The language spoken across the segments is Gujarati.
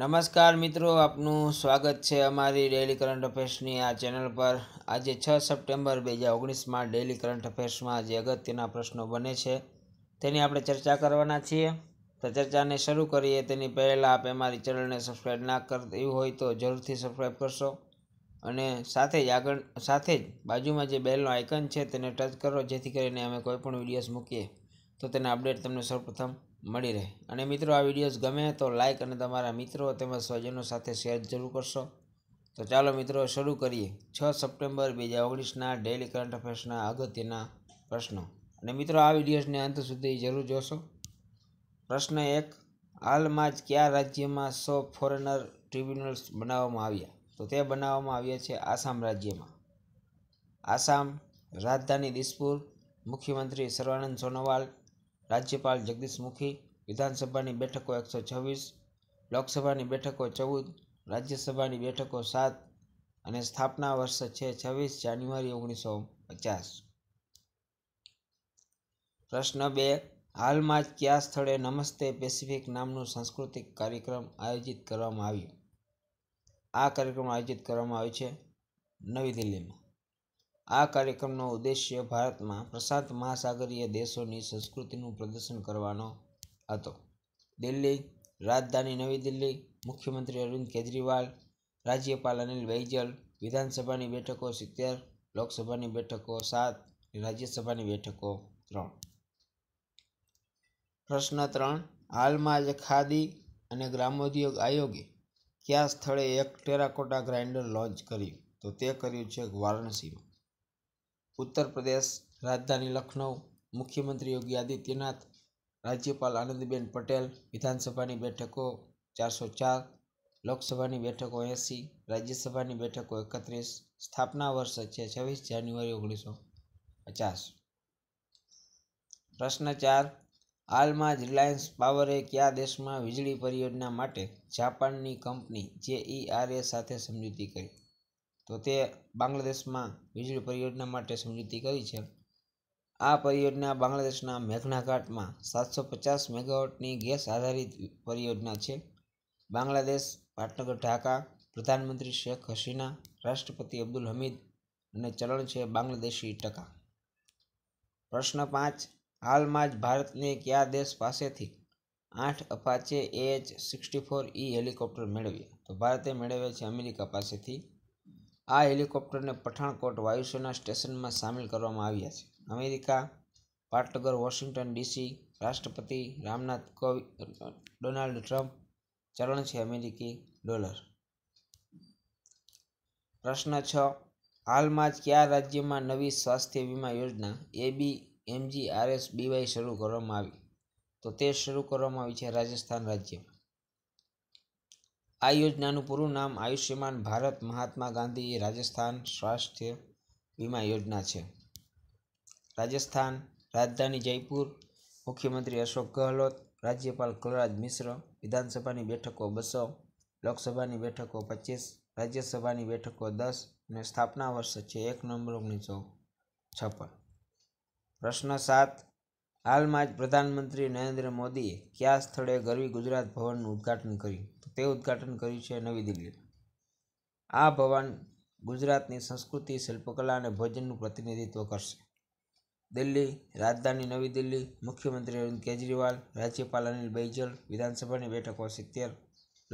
નમસ્કાર મિત્રો આપનું સ્વાગત છે અમારી ડેઇલી કરંટ અફેર્સની આ ચેનલ પર આજે છ સપ્ટેમ્બર બે હજાર ઓગણીસમાં ડેઇલી કરંટ અફેર્સમાં જે અગત્યના પ્રશ્નો બને છે તેની આપણે ચર્ચા કરવાના છીએ તો ચર્ચાને શરૂ કરીએ તેની પહેલાં આપ અમારી ચેનલને સબસ્ક્રાઈબ ના કરતી હોય તો જરૂરથી સબસ્ક્રાઈબ કરશો અને સાથે જ આગળ સાથે જ બાજુમાં જે બેલનો આઇકન છે તેને ટચ કરો જેથી કરીને અમે કોઈપણ વિડીયોઝ મૂકીએ તો તેના અપડેટ તમને સૌપ્રથમ મળી રહે અને મિત્રો આ વિડીયોઝ ગમે તો લાઇક અને તમારા મિત્રો તેમજ સ્વજનો સાથે શેર જરૂર કરશો તો ચાલો મિત્રો શરૂ કરીએ છ સપ્ટેમ્બર બે હજાર ઓગણીસના ડેલી કરંટ અફેર્સના અગત્યના પ્રશ્નો અને મિત્રો આ વિડીયોઝને અંત સુધી જરૂર જોશો પ્રશ્ન એક હાલમાં જ કયા રાજ્યમાં સો ફોરેનર ટ્રિબ્યુનલ્સ બનાવવામાં આવ્યા તો તે બનાવવામાં આવ્યા છે આસામ રાજ્યમાં આસામ રાજધાની દિસપુર મુખ્યમંત્રી સર્વાનંદ સોનોવાલ રાજ્યપાલ જગદીશ મુખી વિધાનસભાની બેઠકો એકસો છવ્વીસ લોકસભાની બેઠકો ચૌદ રાજ્યસભાની બેઠકો સાત અને સ્થાપના વર્ષ છે છવ્વીસ જાન્યુઆરી ઓગણીસો પચાસ પ્રશ્ન બે હાલમાં જ કયા સ્થળે નમસ્તે પેસિફિક નામનું સાંસ્કૃતિક કાર્યક્રમ આયોજિત કરવામાં આવ્યું આ કાર્યક્રમ આયોજિત કરવામાં આવ્યો છે નવી દિલ્હીમાં આ કાર્યક્રમનો ઉદ્દેશ્ય ભારતમાં પ્રશાંત મહાસાગરીય દેશોની સંસ્કૃતિનું પ્રદર્શન કરવાનો હતો દિલ્હી રાજધાની નવી દિલ્હી મુખ્યમંત્રી અરવિંદ કેજરીવાલ રાજ્યપાલ અનિલ બૈજલ વિધાનસભાની બેઠકો સિત્તેર લોકસભાની બેઠકો સાત રાજ્યસભાની બેઠકો ત્રણ પ્રશ્ન ત્રણ હાલમાં જ ખાદી અને ગ્રામોદ્યોગ આયોગે કયા સ્થળે એક ટેરાકોટા ગ્રાઇન્ડર લોન્ચ કર્યું તો તે કર્યું છે વારાણસીમાં ઉત્તર પ્રદેશ રાજધાની લખનઉ મુખ્યમંત્રી યોગી આદિત્યનાથ રાજ્યપાલ આનંદીબેન પટેલ વિધાનસભાની બેઠકો ચારસો ચાર લોકસભાની બેઠકો એંસી રાજ્યસભાની બેઠકો એકત્રીસ સ્થાપના વર્ષ છે છવ્વીસ જાન્યુઆરી ઓગણીસો પચાસ પ્રશ્ન ચાર હાલમાં જ રિલાયન્સ પાવરે કયા દેશમાં વીજળી પરિયોજના માટે જાપાનની કંપની જેઈઆરએ સાથે સમજૂતી કરી તો તે બાંગ્લાદેશમાં વીજળી પરિયોજના માટે સમજૂતી કરી છે આ પરિયોજના બાંગ્લાદેશના મેઘના ઘાટમાં સાતસો પચાસ મેગાવોટની ગેસ આધારિત પરિયોજના છે બાંગ્લાદેશ પાટનગર ઢાકા પ્રધાનમંત્રી શેખ હસીના રાષ્ટ્રપતિ અબ્દુલ હમીદ અને ચલણ છે બાંગ્લાદેશી ટકા પ્રશ્ન પાંચ હાલમાં જ ભારતને કયા દેશ પાસેથી આઠ Apache H sixty four E helicopter મેળવ્યા તો ભારતે મેળવ્યા છે અમેરિકા પાસેથી આ હેલિકોપ્ટરને પઠાણકોટ વાયુસેના સ્ટેશનમાં સામેલ કરવામાં આવ્યા છે અમેરિકા પાટનગર વોશિંગ્ટન ડીસી રાષ્ટ્રપતિ રામનાથ કોવિંદ ડોનાલ્ડ ટ્રમ્પ ચલણ છે અમેરિકી ડોલર પ્રશ્ન છ હાલમાં જ કયા રાજ્યમાં નવી સ્વાસ્થ્ય વીમા યોજના એબી એમજી આરએસ બીવાય શરૂ કરવામાં આવી તો તે શરૂ કરવામાં આવી છે રાજસ્થાન રાજ્યમાં આ યોજનાનું પૂરું નામ આયુષ્યમાન ભારત મહાત્મા ગાંધી રાજસ્થાન સ્વાસ્થ્ય વીમા યોજના છે રાજસ્થાન રાજધાની જયપુર મુખ્યમંત્રી અશોક ગહલોત રાજ્યપાલ કલરાજ મિશ્ર વિધાનસભાની બેઠકો બસો લોકસભાની બેઠકો પચીસ રાજ્યસભાની બેઠકો દસ અને સ્થાપના વર્ષ છે એક નવેમ્બર ઓગણીસો છપ્પન પ્રશ્ન સાત હાલમાં જ પ્રધાનમંત્રી નરેન્દ્ર મોદીએ કયા સ્થળે ગરવી ગુજરાત ભવનનું ઉદ્ઘાટન કર્યું તે ઉદ્ઘાટન કર્યું છે નવી દિલ્હી આ ભવન ગુજરાતની સંસ્કૃતિ શિલ્પકલા અને ભોજનનું પ્રતિનિધિત્વ કરશે દિલ્હી રાજધાની નવી દિલ્હી મુખ્યમંત્રી અરવિંદ કેજરીવાલ રાજ્યપાલ અનિલ બૈજલ વિધાનસભાની બેઠકો સિત્તેર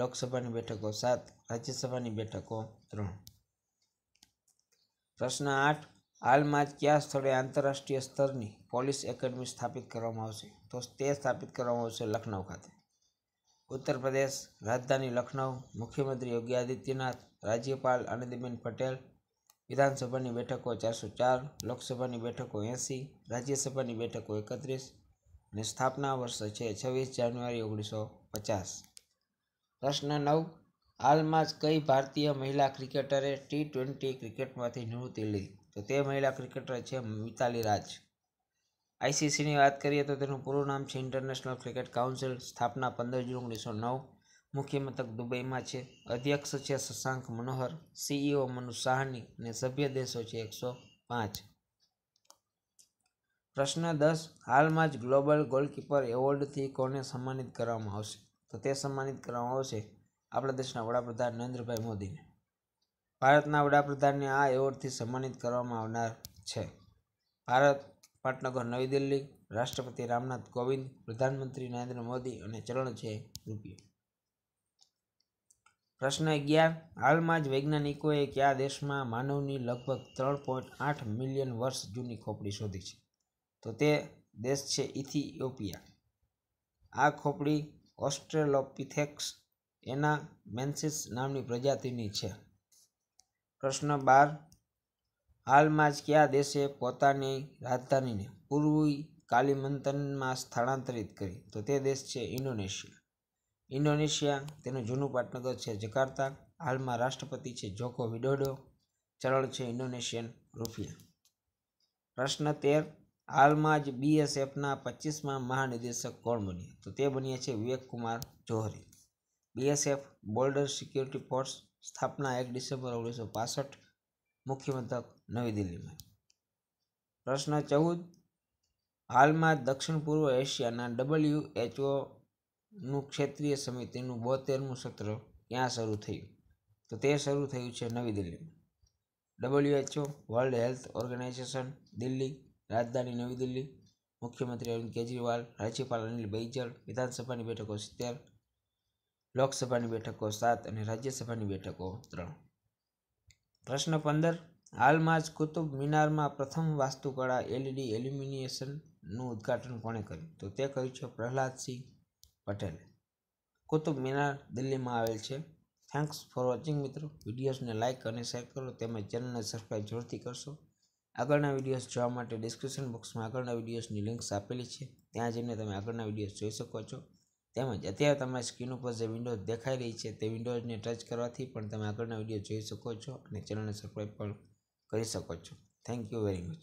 લોકસભાની બેઠકો સાત રાજ્યસભાની બેઠકો ત્રણ પ્રશ્ન આઠ હાલમાં જ કયા સ્થળે આંતરરાષ્ટ્રીય સ્તરની પોલીસ એકેડમી સ્થાપિત કરવામાં આવશે તો તે સ્થાપિત કરવામાં આવશે લખનઉ ખાતે ઉત્તર પ્રદેશ રાજધાની લખનઉ મુખ્યમંત્રી યોગી આદિત્યનાથ રાજ્યપાલ આનંદીબેન પટેલ વિધાનસભાની બેઠકો ચારસો ચાર લોકસભાની બેઠકો એંસી રાજ્યસભાની બેઠકો એકત્રીસ અને સ્થાપના વર્ષ છે છવ્વીસ જાન્યુઆરી ઓગણીસો પચાસ પ્રશ્ન નવ હાલમાં જ કઈ ભારતીય મહિલા ક્રિકેટરે ટી ટ્વેન્ટી ક્રિકેટમાંથી નિવૃત્તિ લીધી તો તે મહિલા ક્રિકેટર છે મિતાલી રાજ આઈસીસીની વાત કરીએ તો તેનું પૂરું નામ છે ઇન્ટરનેશનલ ક્રિકેટ કાઉન્સિલ સ્થાપના પંદર જૂન ઓગણીસો નવ મુખ્ય મથક દુબઈમાં છે અધ્યક્ષ છે શશાંક મનોહર સીઈઓ મનુ સાહની અને સભ્ય દેશો છે એકસો પાંચ પ્રશ્ન દસ હાલમાં જ ગ્લોબલ ગોલકીપર એવોર્ડથી કોને સન્માનિત કરવામાં આવશે તો તે સન્માનિત કરવામાં આવશે આપણા દેશના વડાપ્રધાન નરેન્દ્રભાઈ મોદીને ભારતના વડાપ્રધાનને આ એવોર્ડથી સન્માનિત કરવામાં આવનાર છે ભારત પાટનગર નવી દિલ્હી રાષ્ટ્રપતિ રામનાથ કોવિંદ પ્રધાનમંત્રી નરેન્દ્ર મોદી અને ચલણ છે રૂપિયો પ્રશ્ન અગિયાર હાલમાં જ વૈજ્ઞાનિકોએ કયા દેશમાં માનવની લગભગ ત્રણ પોઈન્ટ આઠ મિલિયન વર્ષ જૂની ખોપડી શોધી છે તો તે દેશ છે ઇથિયોપિયા આ ખોપડી ઓસ્ટ્રેલોપિથેક્સ એના મેન્સિસ નામની પ્રજાતિની છે પ્રશ્ન બાર હાલમાં જ કયા દેશે પોતાની રાજધાનીને પૂર્વી કાલિમંતનમાં સ્થળાંતરિત કરી તો તે દેશ છે ઇન્ડોનેશિયા ઇન્ડોનેશિયા તેનું જૂનું પાટનગર છે જકાર્તા હાલમાં રાષ્ટ્રપતિ છે જોકો વિડોડો ચલણ છે ઇન્ડોનેશિયન રૂપિયા પ્રશ્ન તેર હાલમાં જ બીએસએફના પચીસમાં મહાનિદેશક કોણ બન્યા તો તે બન્યા છે Vivekkumar Johri BSF border security force સ્થાપના એક ડિસેમ્બર ઓગણીસો પાસઠ મુખ્ય મથક નવી દિલ્હીમાં પ્રશ્ન ચૌદ હાલમાં દક્ષિણ પૂર્વ એશિયાના ડબલ્યુએચઓનું ક્ષેત્રીય સમિતિનું બોતેરમું સત્ર ક્યાં શરૂ થયું તો તે શરૂ થયું છે નવી દિલ્હીમાં WHO world health organization Delhi રાજધાની નવી દિલ્હી મુખ્યમંત્રી અરવિંદ કેજરીવાલ રાજ્યપાલ અનિલ બૈજલ વિધાનસભાની બેઠકો સિત્તેર લોકસભાની બેઠકો સાત અને રાજ્યસભાની બેઠકો ત્રણ પ્રશ્ન પંદર હાલમાં જ કુતુબ મિનારમાં પ્રથમ વાસ્તુકળા એલઈડી એલ્યુમિનિયેશનનું e ઉદ્ઘાટન કોણે કર્યું તો તે કર્યું છે પ્રહલાદસિંહ પટેલ કુતુબ મિનાર દિલ્હીમાં આવેલ છે થેન્ક્સ ફોર વોચિંગ મિત્રો વિડીયોઝને લાઇક અને શેર કરો તેમજ ચેનલને સબસ્ક્રાઈબ જરૂરથી કરશો આગળના વિડીયોઝ જોવા માટે ડિસ્ક્રિપ્શન બોક્સમાં આગળના વિડીયોઝની લિંક્સ આપેલી છે ત્યાં જઈને તમે આગળના વિડીયોઝ જોઈ શકો છો તેમજ અત્યારે તમારી સ્ક્રીન ઉપર જે વિન્ડોઝ દેખાઈ રહી છે તે વિન્ડોઝને ટચ કરવાથી પણ તમે આગળના વિડીયો જોઈ શકો છો અને ચેનલને સબસ્ક્રાઈબ પણ કરી શકો છો થેન્ક યુ વેરી મચ